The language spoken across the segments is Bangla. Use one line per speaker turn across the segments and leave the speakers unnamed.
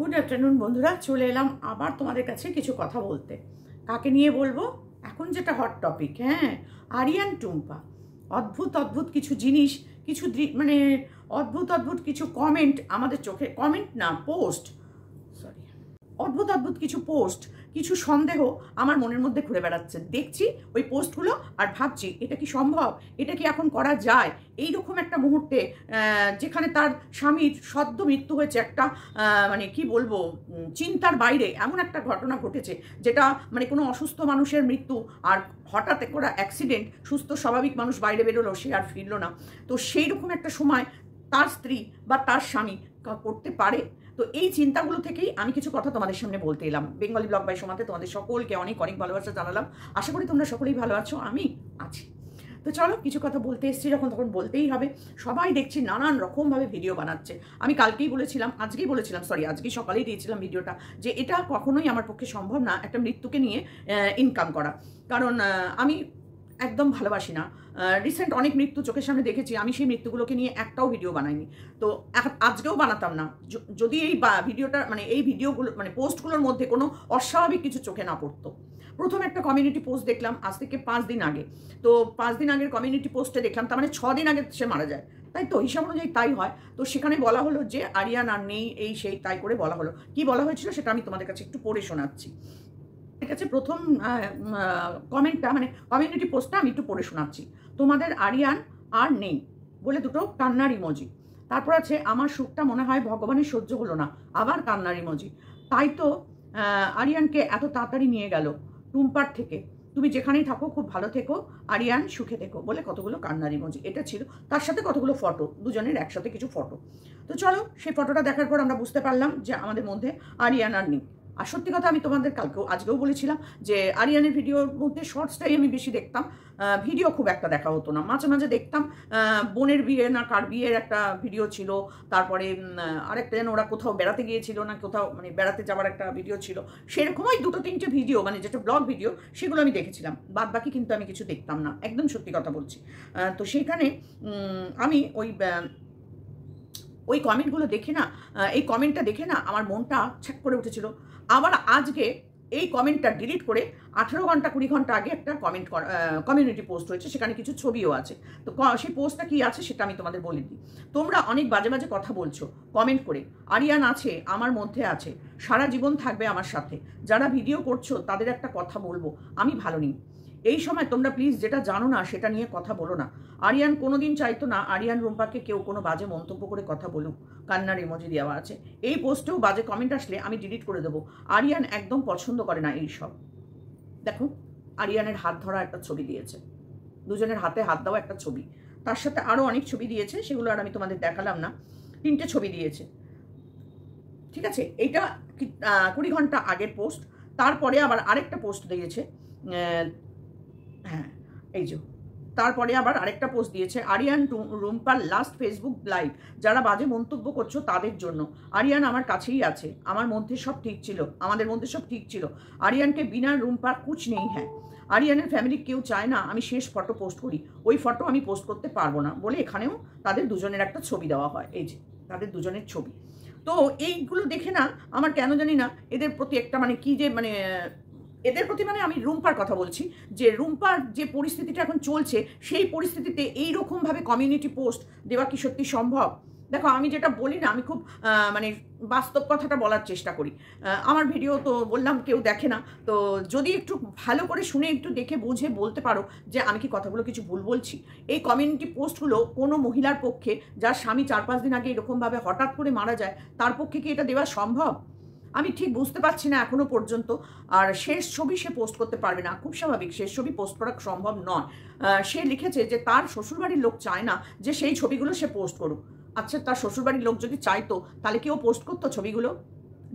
গুড আফটারনুন বন্ধুরা চলে এলাম আবার তোমাদের কাছে কিছু কথা বলতে কাকে নিয়ে বলবো এখন যেটা হট টপিক হ্যাঁ আরিয়ান টুম্পা অদ্ভুত অদ্ভুত কিছু জিনিস কিছু মানে অদ্ভুত অদ্ভুত কিছু কমেন্ট আমাদের চোখে কমেন্ট না পোস্ট সরি অদ্ভুত অদ্ভুত কিছু পোস্ট কিছু সন্দেহ আমার মনের মধ্যে ঘুরে বেড়াচ্ছে দেখছি ওই পোস্টগুলো আর ভাবছি এটা কি সম্ভব এটা কি এখন করা যায় এই রকম একটা মুহূর্তে যেখানে তার স্বামীর সদ্য মৃত্যু হয়েছে একটা মানে কি বলবো চিন্তার বাইরে এমন একটা ঘটনা ঘটেছে যেটা মানে কোনো অসুস্থ মানুষের মৃত্যু আর হঠাৎ করা অ্যাক্সিডেন্ট সুস্থ স্বাভাবিক মানুষ বাইরে বেরোলো সে আর ফিরলো না তো সেই রকম একটা সময় তার স্ত্রী বা তার স্বামী করতে পারে তো এই চিন্তাগুলো থেকেই আমি কিছু কথা তোমাদের সামনে বলতে এলাম বেঙ্গলি ব্লগ বাই সমাতে তোমাদের সকলকে অনেক অনেক ভালোবাসা জানালাম আশা করি তোমরা সকলেই ভালো আছো আমি আছি তো চলো কিছু কথা বলতে এসছি যখন তখন বলতেই হবে সবাই দেখছি নানান রকমভাবে ভিডিও বানাচ্ছে আমি কালকেই বলেছিলাম আজকেই বলেছিলাম সরি আজকেই সকালেই দিয়েছিলাম ভিডিওটা যে এটা কখনোই আমার পক্ষে সম্ভব না একটা মৃত্যুকে নিয়ে ইনকাম করা কারণ আমি একদম ভালোবাসি না রিসেন্ট অনেক মৃত্যু চোখের সামনে দেখেছি আমি সেই মৃত্যুগুলোকে নিয়ে একটাও ভিডিও বানাইনি তো আজকেও বানাতাম না যদি এই ভিডিওটা মানে এই ভিডিওগুলো মানে পোস্টগুলোর মধ্যে কোনো অস্বাভাবিক কিছু চোখে না পড়তো প্রথম একটা কমিউনিটি পোস্ট দেখলাম আজ থেকে পাঁচ দিন আগে তো পাঁচ দিন আগের কমিউনিটি পোস্টে দেখলাম তার মানে ছদিন আগে সে মারা যায় তাই তো হিসাব অনুযায়ী তাই হয় তো সেখানে বলা হলো যে আরিয়ান আর নেই এই সেই তাই করে বলা হলো কি বলা হয়েছিল সেটা আমি তোমাদের কাছে একটু পড়ে শোনাচ্ছি ঠিক আছে প্রথম কমেন্টটা মানে কমিউনিটি পোস্টটা আমি একটু পড়ে শোনাচ্ছি তোমাদের আরিয়ান আর নেই বলে দুটো কান্নার ইমোজি তারপর আছে আমার সুখটা মনে হয় ভগবানের সহ্য হলো না আবার কান্নার ইমোজি তাই তো আরিয়ানকে এত তাড়াতাড়ি নিয়ে গেল টুম্পার থেকে তুমি যেখানেই থাকো খুব ভালো থেকো আরিয়ান সুখে থেকো বলে কতগুলো কান্নার ইমোজি এটা ছিল তার সাথে কতগুলো ফটো দুজনের একসাথে কিছু ফটো তো চলো সেই ফটোটা দেখার পর আমরা বুঝতে পারলাম যে আমাদের মধ্যে আরিয়ান আর নেই আর সত্যি কথা আমি তোমাদের কালকেও আজকেও বলেছিলাম যে আরিয়ানের ভিডিওর মধ্যে শর্টসটাই আমি বেশি দেখতাম ভিডিও খুব একটা দেখা হতো না মাঝে মাঝে দেখতাম বোনের বিয়ে না কার বিয়ের একটা ভিডিও ছিল তারপরে আরেকটা যেন ওরা কোথাও বেড়াতে গিয়েছিল না কোথাও মানে বেড়াতে যাওয়ার একটা ভিডিও ছিল সেরকমই দুটো তিনটে ভিডিও মানে যেটা ব্লগ ভিডিও সেগুলো আমি দেখেছিলাম বাদ বাকি কিন্তু আমি কিছু দেখতাম না একদম সত্যি কথা বলছি তো সেখানে আমি ওই ওই কমেন্টগুলো দেখে না এই কমেন্টটা দেখে না আমার মনটা ছ্যাক করে উঠেছিল আবার আজকে এই কমেন্টটা ডিলিট করে আঠেরো ঘন্টা কুড়ি ঘন্টা আগে একটা কমেন্ট কমিউনিটি পোস্ট হয়েছে সেখানে কিছু ছবিও আছে তো সেই পোস্টটা কি আছে সেটা আমি তোমাদের বলে দিই তোমরা অনেক বাজে বাজে কথা বলছো কমেন্ট করে আরিয়ান আছে আমার মধ্যে আছে সারা জীবন থাকবে আমার সাথে যারা ভিডিও করছো তাদের একটা কথা বলবো আমি ভালো নেই এই সময় তোমরা প্লিজ যেটা জানো না সেটা নিয়ে কথা বলো না আরিয়ান কোনোদিন চাইতো না আরিয়ান রুম্পাকে কেউ কোনো বাজে মন্তব্য করে কথা বলুক কান্নার ইমোজি দেওয়া আছে এই পোস্টেও বাজে কমেন্ট আসলে আমি ডিলিট করে দেবো আরিয়ান একদম পছন্দ করে না এই সব দেখো আরিয়ানের হাত ধরা একটা ছবি দিয়েছে দুজনের হাতে হাত দেওয়া একটা ছবি তার সাথে আরও অনেক ছবি দিয়েছে সেগুলো আর আমি তোমাদের দেখালাম না তিনটে ছবি দিয়েছে ঠিক আছে এটা কুড়ি ঘন্টা আগের পোস্ট তারপরে আবার আরেকটা পোস্ট দিয়েছে হ্যাঁ এই যে তারপরে আবার আরেকটা পোস্ট দিয়েছে আরিয়ান রুম্পার লাস্ট ফেসবুক লাইভ যারা বাজে মন্তব্য করছো তাদের জন্য আরিয়ান আমার কাছেই আছে আমার মধ্যে সব ঠিক ছিল আমাদের মধ্যে সব ঠিক ছিল আরিয়ানকে বিনা রুম্পার কুচ নেই হ্যাঁ আরিয়ানের ফ্যামিলি কেউ চায় না আমি শেষ ফটো পোস্ট করি ওই ফটো আমি পোস্ট করতে পারবো না বলে এখানেও তাদের দুজনের একটা ছবি দেওয়া হয় এই যে তাদের দুজনের ছবি তো এইগুলো দেখে না আমার কেন জানি না এদের প্রতি একটা মানে কি যে মানে এদের প্রতি মানে আমি রুম্পার কথা বলছি যে রুম্পার যে পরিস্থিতিটা এখন চলছে সেই পরিস্থিতিতে এই কমিউনিটি পোস্ট দেওয়া কি সত্যি সম্ভব দেখো আমি যেটা বলি না আমি খুব মানে বাস্তব কথাটা বলার চেষ্টা করি আমার ভিডিও তো বললাম কেউ দেখে না তো যদি একটু ভালো করে শুনে একটু দেখে বুঝে বলতে পারো যে আমি কি কথাগুলো কিছু ভুল বলছি এই কমিউনিটি পোস্টগুলো কোনো মহিলার পক্ষে যার স্বামী চার পাঁচ দিন আগে এরকমভাবে হঠাৎ করে মারা যায় তার পক্ষে কি এটা দেওয়া সম্ভব আমি ঠিক বুঝতে পারছি না এখনও পর্যন্ত আর শেষ ছবি সে পোস্ট করতে পারবে না খুব স্বাভাবিক শেষ ছবি পোস্ট করা সম্ভব নয় সে লিখেছে যে তার শ্বশুরবাড়ির লোক চায় না যে সেই ছবিগুলো সে পোস্ট করুক আচ্ছা তার শ্বশুরবাড়ির লোক যদি চাইতো তাহলে কেউ পোস্ট করতো ছবিগুলো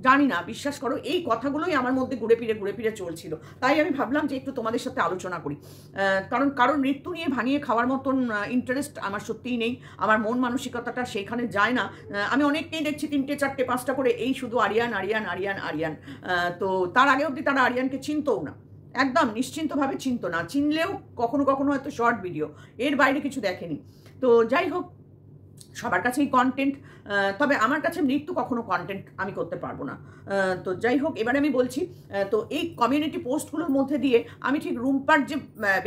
জানি না বিশ্বাস করো এই কথাগুলোই আমার মধ্যে ঘুরে ফিরে ঘুরে ফিরে চলছিল তাই আমি ভাবলাম যে একটু তোমাদের সাথে আলোচনা করি কারণ কারণ মৃত্যু নিয়ে ভাঙিয়ে খাওয়ার মতন ইন্টারেস্ট আমার সত্যিই নেই আমার মন মানসিকতাটা সেইখানে যায় না আমি অনেককেই দেখছি তিনটে চারটে পাঁচটা করে এই শুধু আরিয়ান আরিয়ান আরিয়ান আরিয়ান তো তার আগে অবধি তারা আরিয়ানকে চিনতও না একদম নিশ্চিন্তভাবে চিনত না চিনলেও কখনো কখনো হয়তো শর্ট ভিডিও এর বাইরে কিছু দেখেনি তো যাই হোক সবার কাছেই কন্টেন্ট তবে আমার কাছে মৃত্যু কখনো কন্টেন্ট আমি করতে পারবো না তো যাই হোক এবারে আমি বলছি তো এই কমিউনিটি পোস্টগুলোর মধ্যে দিয়ে আমি ঠিক রুম্পার যে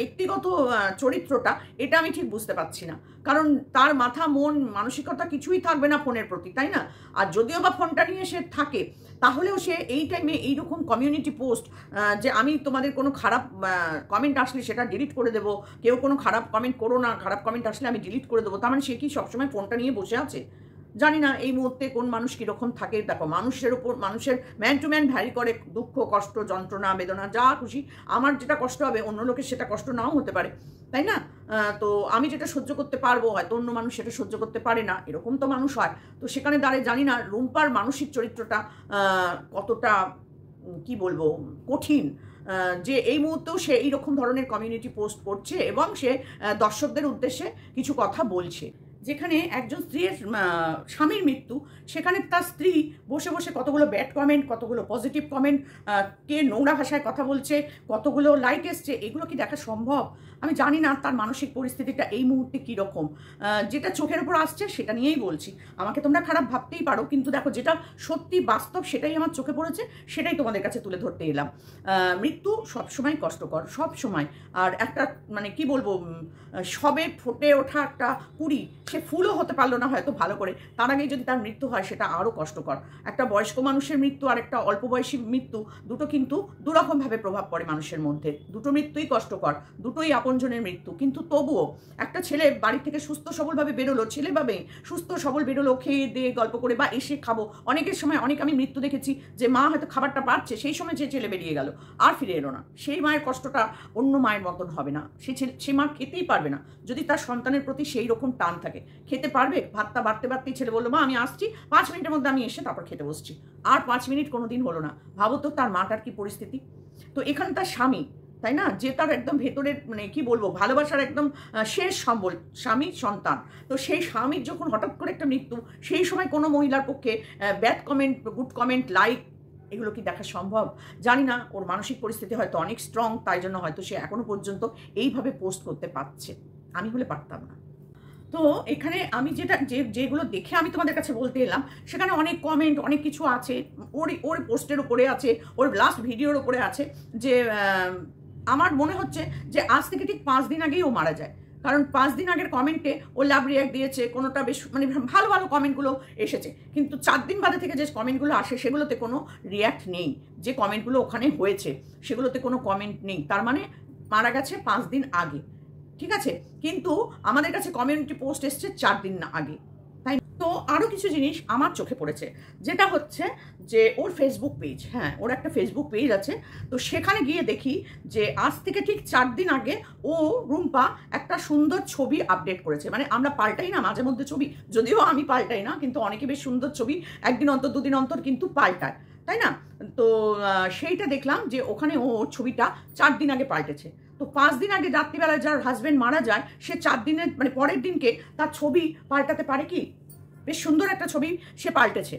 ব্যক্তিগত চরিত্রটা এটা আমি ঠিক বুঝতে পারছি না কারণ তার মাথা মন মানসিকতা কিছুই থাকবে না ফোনের প্রতি তাই না আর যদিও বা ফোনটা নিয়ে সে থাকে তাহলেও সে এই টাইমে এইরকম কমিউনিটি পোস্ট যে আমি তোমাদের কোনো খারাপ কমেন্ট আসলে সেটা ডিলিট করে দেবো কেউ কোনো খারাপ কমেন্ট করো না খারাপ কমেন্ট আসলে আমি ডিলিট করে দেবো তার মানে সে কি সবসময় ফোনটা নিয়ে বসে আছে জানি না এই মুহূর্তে কোন মানুষ কীরকম থাকে দেখো মানুষের ওপর মানুষের ম্যান টু ম্যান ভ্যারি করে দুঃখ কষ্ট যন্ত্রণা বেদনা যা খুশি আমার যেটা কষ্ট হবে অন্য লোকের সেটা কষ্ট নাও হতে পারে তাই না তো আমি যেটা সহ্য করতে পারবো হয়তো অন্য মানুষ সেটা সহ্য করতে পারে না এরকম তো মানুষ হয় তো সেখানে দাঁড়িয়ে জানি না রুম্পার মানসিক চরিত্রটা কতটা কি বলবো কঠিন যে এই মুহূর্তেও সে এই রকম ধরনের কমিউনিটি পোস্ট করছে এবং সে দর্শকদের উদ্দেশ্যে কিছু কথা বলছে যেখানে একজন স্ত্রীর স্বামীর মৃত্যু সেখানে তার স্ত্রী বসে বসে কতগুলো ব্যাড কমেন্ট কতগুলো পজিটিভ কমেন্ট কে নোংরা ভাষায় কথা বলছে কতগুলো লাইক এসছে এগুলো কি দেখা সম্ভব আমি জানি না তার মানসিক পরিস্থিতিটা এই মুহূর্তে কীরকম যেটা চোখের ওপর আসছে সেটা নিয়েই বলছি আমাকে তোমরা খারাপ ভাবতেই পারো কিন্তু দেখো যেটা সত্যি বাস্তব সেটাই আমার চোখে পড়েছে সেটাই তোমাদের কাছে তুলে ধরতে এলাম মৃত্যু সবসময় কষ্টকর সব সময় আর একটা মানে কি বলবো সবে ফোটে ওঠা একটা কুড়ি সে ফুলও হতে পারলো না হয়তো ভালো করে তার আগে যদি তার মৃত্যু হয় সেটা আরও কষ্টকর একটা বয়স্ক মানুষের মৃত্যু আর একটা অল্প বয়সী মৃত্যু দুটো কিন্তু দুরকমভাবে প্রভাব পড়ে মানুষের মধ্যে দুটো মৃত্যুই কষ্টকর দুটোই আপনজনের মৃত্যু কিন্তু তবুও একটা ছেলে বাড়ি থেকে সুস্থ সবলভাবে বেরোলো ছেলে বা মেয়ে সুস্থ সবল বেরোলো খেয়ে দিয়ে গল্প করে বা এসে খাবো অনেকের সময় অনেক আমি মৃত্যু দেখেছি যে মা হয়তো খাবারটা পাচ্ছে সেই সময় যে ছেলে বেরিয়ে গেল আর ফিরে এলো না সেই মায়ের কষ্টটা অন্য মায়ের মতন হবে না সে ছেলে সে মা খেতেই পারবে না যদি তার সন্তানের প্রতি সেই রকম টান থাকে থাকে খেতে পারবে ভাতটা বাড়তে বাড়তেই ছেলে বললো মা আমি আসছি পাঁচ মিনিটের মধ্যে আমি এসে তারপর খেতে বসছি আর পাঁচ মিনিট কোনো দিন হলো না ভাবো তো তার মাটার কি পরিস্থিতি তো এখানে তার স্বামী তাই না যে তার একদম ভেতরের মানে কি বলবো ভালোবাসার একদম শেষ সম্বল স্বামী সন্তান তো সেই স্বামীর যখন হঠাৎ করে একটা মৃত্যু সেই সময় কোনো মহিলার পক্ষে bad comment good comment like এগুলো কি দেখা সম্ভব জানি না ওর মানসিক পরিস্থিতি হয়তো অনেক স্ট্রং তাই জন্য হয়তো সে এখনও পর্যন্ত এইভাবে পোস্ট করতে পারছে আমি হলে পারতাম না তো এখানে আমি যেটা যে যেগুলো দেখে আমি তোমাদের কাছে বলতে এলাম সেখানে অনেক কমেন্ট অনেক কিছু আছে ওর ওর পোস্টের উপরে আছে ওর লাস্ট ভিডিওর উপরে আছে যে আমার মনে হচ্ছে যে আজ থেকে ঠিক পাঁচ দিন আগেই ও মারা যায় কারণ পাঁচ দিন আগের কমেন্টে ও লাভ রিয়াক্ট দিয়েছে কোনোটা বেশ মানে ভালো ভালো কমেন্টগুলো এসেছে কিন্তু চার দিন বাদে থেকে যে কমেন্টগুলো আসে সেগুলোতে কোনো রিয়াক্ট নেই যে কমেন্টগুলো ওখানে হয়েছে সেগুলোতে কোনো কমেন্ট নেই তার মানে মারা গেছে পাঁচ দিন আগে ঠিক আছে কিন্তু আমাদের কাছে কমিউনিটি পোস্ট এসছে চার দিন না আগে তাই তো আরও কিছু জিনিস আমার চোখে পড়েছে যেটা হচ্ছে যে ওর ফেসবুক পেজ হ্যাঁ ওর একটা ফেসবুক পেজ আছে তো সেখানে গিয়ে দেখি যে আজ থেকে ঠিক চার দিন আগে ও রুম্পা একটা সুন্দর ছবি আপডেট করেছে মানে আমরা পাল্টাই না মাঝে মধ্যে ছবি যদিও আমি পাল্টাই না কিন্তু অনেকে বেশ সুন্দর ছবি একদিন অন্তর দুদিন অন্তর কিন্তু পাল্টায় তাই না তো সেইটা দেখলাম যে ওখানে ও ছবিটা চার দিন আগে পাল্টেছে তো পাঁচ দিন আগে রাত্রিবেলায় যার হাজব্যান্ড মারা যায় সে চার দিনের মানে পরের দিনকে তার ছবি পাল্টাতে পারে কি বেশ সুন্দর একটা ছবি সে পাল্টেছে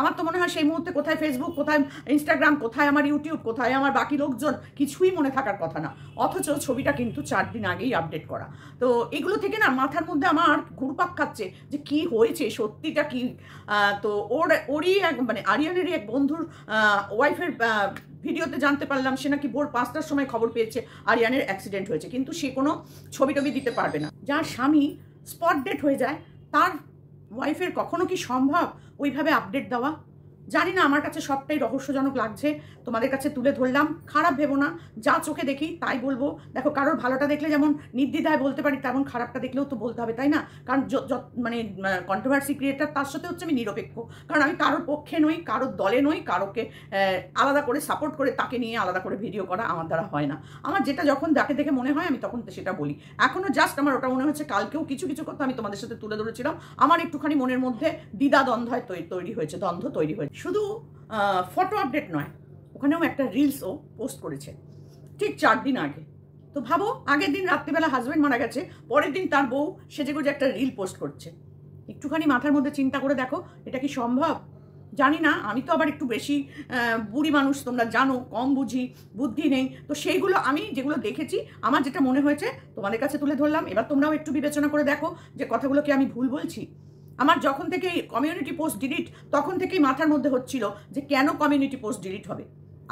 আমার তো মনে হয় সেই মুহূর্তে কোথায় ফেসবুক কোথায় ইনস্টাগ্রাম কোথায় আমার ইউটিউব কোথায় আমার বাকি লোকজন কিছুই মনে থাকার কথা না অথচ ছবিটা কিন্তু চার দিন আগেই আপডেট করা তো এগুলো থেকে না মাথার মধ্যে আমার ঘুরপাক খাচ্ছে যে কি হয়েছে সত্যিটা কি তো ওর ওরই এক মানে আরিয়ানেরই এক বন্ধুর ওয়াইফের ভিডিওতে জানতে পারলাম সে নাকি ভোর পাঁচটার সময় খবর পেয়েছে আরিয়ানের অ্যাক্সিডেন্ট হয়েছে কিন্তু সে কোনো ছবি টবি দিতে পারবে না যার স্বামী স্পট ডেট হয়ে যায় তার ওয়াইফের কখনো কি সম্ভব ওইভাবে আপডেট দেওয়া জানি না আমার কাছে সবটাই রহস্যজনক লাগছে তোমাদের কাছে তুলে ধরলাম খারাপ ভেবো না যা চোখে দেখি তাই বলবো দেখো কারোর ভালোটা দেখলে যেমন নির্দ্বিধায় বলতে পারি তেমন খারাপটা দেখলেও তো বলতে হবে তাই না কারণ মানে কন্ট্রোভার্সি ক্রিয়েটার তার সাথে হচ্ছে আমি নিরপেক্ষ কারণ আমি কারোর পক্ষে নই কারোর দলে নই কারোকে আলাদা করে সাপোর্ট করে তাকে নিয়ে আলাদা করে ভিডিও করা আমার দ্বারা হয় না আমার যেটা যখন দেখে দেখে মনে হয় আমি তখন সেটা বলি এখনও জাস্ট আমার ওটা মনে হচ্ছে কালকেও কিছু কিছু কথা আমি তোমাদের সাথে তুলে ধরেছিলাম আমার একটুখানি মনের মধ্যে দ্বিধা দ্বন্দ্ব তৈরি হয়েছে দ্বন্দ্ব তৈরি হয়েছে শুধু ফটো আপডেট নয় ওখানেও একটা রিলসও পোস্ট করেছে ঠিক চার দিন আগে তো ভাবো আগের দিন রাত্রিবেলা হাজব্যান্ড মারা গেছে পরের দিন তার বউ যে একটা রিল পোস্ট করছে একটুখানি মাথার মধ্যে চিন্তা করে দেখো এটা কি সম্ভব জানি না আমি তো আবার একটু বেশি বুড়ি মানুষ তোমরা জানো কম বুঝি বুদ্ধি নেই তো সেইগুলো আমি যেগুলো দেখেছি আমার যেটা মনে হয়েছে তোমাদের কাছে তুলে ধরলাম এবার তোমরাও একটু বিবেচনা করে দেখো যে কথাগুলো কি আমি ভুল বলছি আমার যখন থেকে কমিউনিটি পোস্ট ডিলিট তখন থেকেই মাথার মধ্যে হচ্ছিল যে কেন কমিউনিটি পোস্ট ডিলিট হবে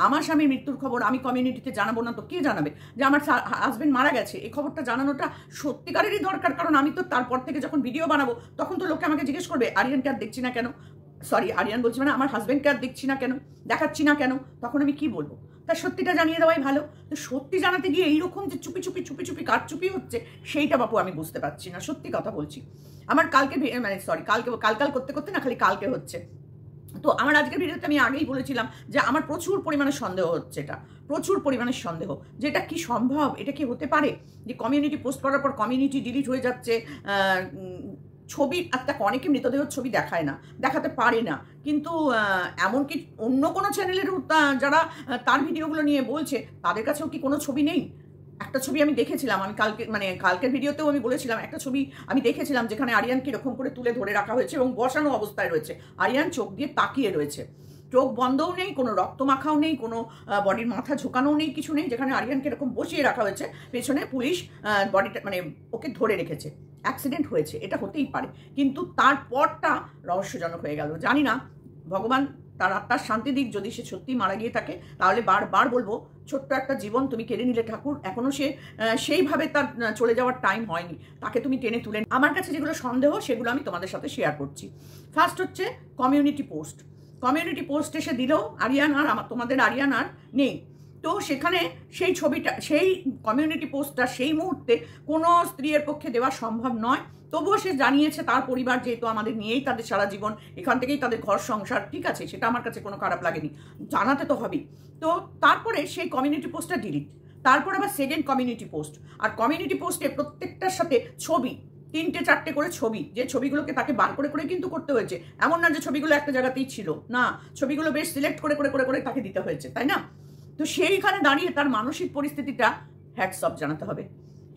আমার স্বামীর মৃত্যুর খবর আমি কমিউনিটিতে জানাবো না তো কে জানাবে যে আমার হাজব্যান্ড মারা গেছে এই খবরটা জানানোটা সত্যিকারেরই দরকার কারণ আমি তো তারপর থেকে যখন ভিডিও বানাবো তখন তো লোকে আমাকে জিজ্ঞেস করবে আরিয়ানকে আর দেখছি না কেন সরি আরিয়ান বলছি মানে আমার হাজব্যান্ডকে আর দেখছি না কেন দেখাচ্ছি না কেন তখন আমি কি বলবো তার সত্যিটা জানিয়ে দেওয়াই ভালো তো সত্যি জানাতে গিয়ে এইরকম যে চুপি চুপি চুপি চুপি কারচুপি হচ্ছে সেইটা বাপু আমি বুঝতে পারছি না সত্যি কথা বলছি আমার কালকে মানে সরি কালকে কালকাল করতে করতে না খালি কালকে হচ্ছে তো আমার আজকের ভিডিওতে আমি আগেই বলেছিলাম যে আমার প্রচুর পরিমাণে সন্দেহ হচ্ছে এটা প্রচুর পরিমাণে সন্দেহ যে এটা কি সম্ভব এটা কি হতে পারে যে কমিউনিটি পোস্ট করার পর কমিউনিটি ডিলিট হয়ে যাচ্ছে ছবি আর অনেকে মৃতদেহ ছবি দেখায় না দেখাতে পারে না কিন্তু এমনকি অন্য কোনো চ্যানেলের যারা তার ভিডিওগুলো নিয়ে বলছে তাদের কাছেও কি কোনো ছবি নেই একটা ছবি আমি দেখেছিলাম আমি কালকে মানে কালকের ভিডিওতেও আমি বলেছিলাম একটা ছবি আমি দেখেছিলাম যেখানে আরিয়ানকে এরকম করে তুলে ধরে রাখা হয়েছে এবং বসানো অবস্থায় রয়েছে আরিয়ান চোখ দিয়ে তাকিয়ে রয়েছে চোখ বন্ধও নেই কোনো রক্ত মাখাও নেই কোনো বডির মাথা ঝোকানোও নেই কিছু নেই যেখানে আরিয়ানকে এরকম বসিয়ে রাখা হয়েছে পেছনে পুলিশ বডিটা মানে ওকে ধরে রেখেছে অ্যাক্সিডেন্ট হয়েছে এটা হতেই পারে কিন্তু তারপরটা রহস্যজনক হয়ে গেল জানি না ভগবান তার আত্মার শান্তি দিক যদি সে সত্যি মারা গিয়ে থাকে তাহলে বারবার বলবো ছোট্ট একটা জীবন তুমি কেড়ে নিলে ঠাকুর এখনও সে সেইভাবে তার চলে যাওয়ার টাইম হয়নি তাকে তুমি টেনে তুলে আমার কাছে যেগুলো সন্দেহ সেগুলো আমি তোমাদের সাথে শেয়ার করছি ফার্স্ট হচ্ছে কমিউনিটি পোস্ট কমিউনিটি পোস্ট এসে দিলেও আরিয়ানার আমার তোমাদের আরিয়ানার নেই তো সেখানে সেই ছবিটা সেই কমিউনিটি পোস্টটা সেই মুহূর্তে কোনো স্ত্রীর পক্ষে দেওয়া সম্ভব নয় তবুও সে জানিয়েছে তার পরিবার যেহেতু আমাদের নিয়েই তাদের সারা জীবন এখান থেকেই তাদের ঘর সংসার ঠিক আছে সেটা আমার কাছে কোনো খারাপ লাগেনি জানাতে তো হবেই তো তারপরে সেই কমিউনিটি পোস্টটা ডিলিট তারপর আবার সেকেন্ড কমিউনিটি পোস্ট আর কমিউনিটি পোস্টে প্রত্যেকটার সাথে ছবি তিনটে চারটে করে ছবি যে ছবিগুলোকে তাকে বার করে করে কিন্তু করতে হয়েছে এমন না যে ছবিগুলো একটা জায়গাতেই ছিল না ছবিগুলো বেশ সিলেক্ট করে করে করে করে তাকে দিতে হয়েছে তাই না তো সেইখানে দাঁড়িয়ে তার মানসিক পরিস্থিতিটা হ্যাটসঅপ জানাতে হবে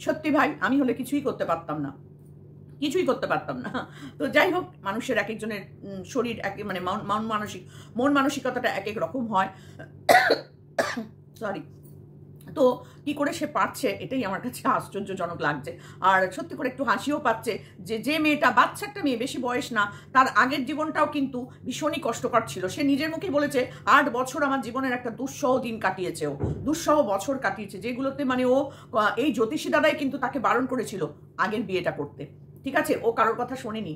সত্যি ভাই আমি হলে কিছুই করতে পারতাম না কিছুই করতে পারতাম না তো যাই হোক মানুষের এক একজনের শরীর এক মানে মন মানসিক মন মানসিকতাটা এক এক রকম হয় সরি তো কি করে সে পারছে এটাই আমার কাছে আশ্চর্যজনক লাগছে আর সত্যি করে একটু হাসিও পাচ্ছে যে যে মেয়েটা বাচ্চা একটা মেয়ে বেশি বয়স না তার আগের জীবনটাও কিন্তু ভীষণই কষ্টকর ছিল সে নিজের মুখে বলেছে আট বছর আমার জীবনের একটা দুঃসহ দিন কাটিয়েছে ও দুঃসহ বছর কাটিয়েছে যেগুলোতে মানে ও এই জ্যোতিষী দাদাই কিন্তু তাকে বারণ করেছিল আগের বিয়েটা করতে ঠিক আছে ও কারোর কথা শোনেনি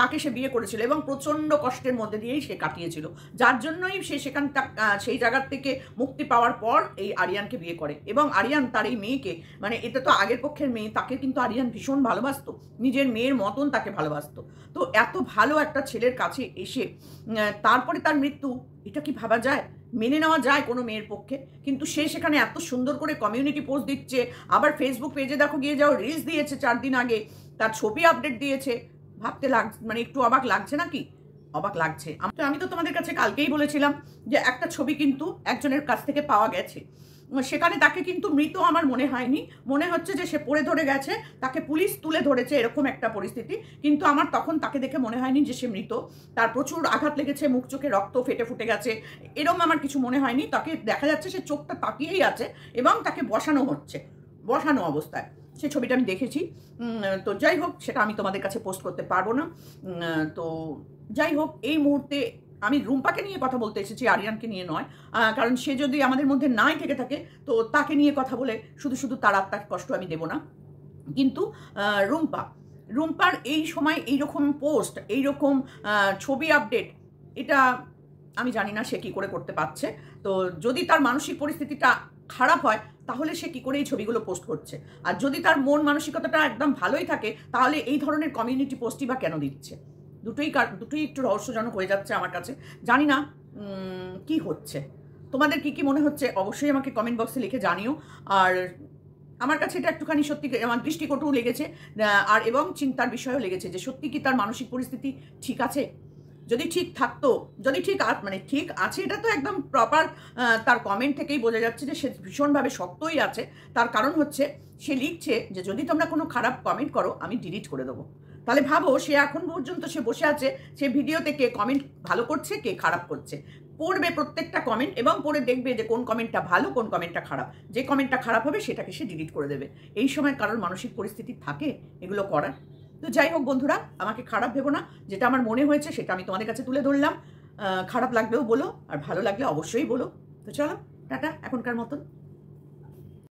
তাকে সে বিয়ে করেছিল এবং প্রচণ্ড কষ্টের মধ্যে দিয়েই সে কাটিয়েছিল যার জন্যই সে সেখান সেই জায়গার থেকে মুক্তি পাওয়ার পর এই আরিয়ানকে বিয়ে করে এবং আরিয়ান তার এই মেয়েকে মানে এটা তো আগের পক্ষের মেয়ে তাকে কিন্তু আরিয়ান ভীষণ ভালোবাসতো নিজের মেয়ের মতন তাকে ভালোবাসতো তো এত ভালো একটা ছেলের কাছে এসে তারপরে তার মৃত্যু এটা কি ভাবা যায় মেনে নেওয়া যায় কোনো মেয়ের পক্ষে কিন্তু সে সেখানে এত সুন্দর করে কমিউনিটি পোস্ট দিচ্ছে আবার ফেসবুক পেজে দেখো গিয়ে যাও রিলস দিয়েছে চার দিন আগে তার ছবি আপডেট দিয়েছে ভাবতে লাগ মানে একটু অবাক লাগছে নাকি অবাক লাগছে তো আমি তো তোমাদের কাছে কালকেই বলেছিলাম যে একটা ছবি কিন্তু একজনের কাছ থেকে পাওয়া গেছে সেখানে তাকে কিন্তু মৃত আমার মনে হয়নি মনে হচ্ছে যে সে পড়ে ধরে গেছে তাকে পুলিশ তুলে ধরেছে এরকম একটা পরিস্থিতি কিন্তু আমার তখন তাকে দেখে মনে হয়নি যে সে মৃত তার প্রচুর আঘাত লেগেছে মুখ চোখে রক্ত ফেটে ফুটে গেছে এরকম আমার কিছু মনে হয়নি তাকে দেখা যাচ্ছে সে চোখটা তাকিয়েই আছে এবং তাকে বসানো হচ্ছে বসানো অবস্থায় সে ছবিটা আমি দেখেছি তো যাই হোক সেটা আমি তোমাদের কাছে পোস্ট করতে পারবো না তো যাই হোক এই মুহূর্তে আমি রুম্পাকে নিয়ে কথা বলতে এসেছি আরিয়ানকে নিয়ে নয় কারণ সে যদি আমাদের মধ্যে নাই থেকে থাকে তো তাকে নিয়ে কথা বলে শুধু শুধু তার আত্মার কষ্ট আমি দেব না কিন্তু রুম্পা রুম্পার এই সময় এইরকম পোস্ট এইরকম ছবি আপডেট এটা আমি জানি না সে কী করে করতে পারছে তো যদি তার মানসিক পরিস্থিতিটা খারাপ হয় তাহলে সে কি করে এই ছবিগুলো পোস্ট করছে আর যদি তার মন মানসিকতাটা একদম ভালোই থাকে তাহলে এই ধরনের কমিউনিটি পোস্টই বা কেন দিচ্ছে দুটোই দুটোই একটু রহস্যজনক হয়ে যাচ্ছে আমার কাছে জানি না কি হচ্ছে তোমাদের কি কি মনে হচ্ছে অবশ্যই আমাকে কমেন্ট বক্সে লিখে জানিও আর আমার কাছে এটা একটুখানি সত্যি আমার দৃষ্টিকটুও লেগেছে আর এবং চিন্তার বিষয়ও লেগেছে যে সত্যি কি তার মানসিক পরিস্থিতি ঠিক আছে যদি ঠিক থাকতো যদি ঠিক মানে ঠিক আছে এটা তো একদম প্রপার তার কমেন্ট থেকেই বোঝা যাচ্ছে যে সে ভীষণভাবে শক্তই আছে তার কারণ হচ্ছে সে লিখছে যে যদি তোমরা কোনো খারাপ কমেন্ট করো আমি ডিলিট করে দেবো তাহলে ভাবো সে এখন পর্যন্ত সে বসে আছে সে ভিডিওতে কে কমেন্ট ভালো করছে কে খারাপ করছে পড়বে প্রত্যেকটা কমেন্ট এবং পড়ে দেখবে যে কোন কমেন্টটা ভালো কোন কমেন্টটা খারাপ যে কমেন্টটা খারাপ হবে সেটাকে সে ডিলিট করে দেবে এই সময় কারোর মানসিক পরিস্থিতি থাকে এগুলো করার তো যাই হোক বন্ধুরা আমাকে খারাপ ভেবো না যেটা আমার মনে হয়েছে সেটা আমি তোমাদের কাছে তুলে ধরলাম খারাপ লাগলেও বলো আর ভালো লাগলে অবশ্যই বলো তো চলো টাটা এখনকার মতন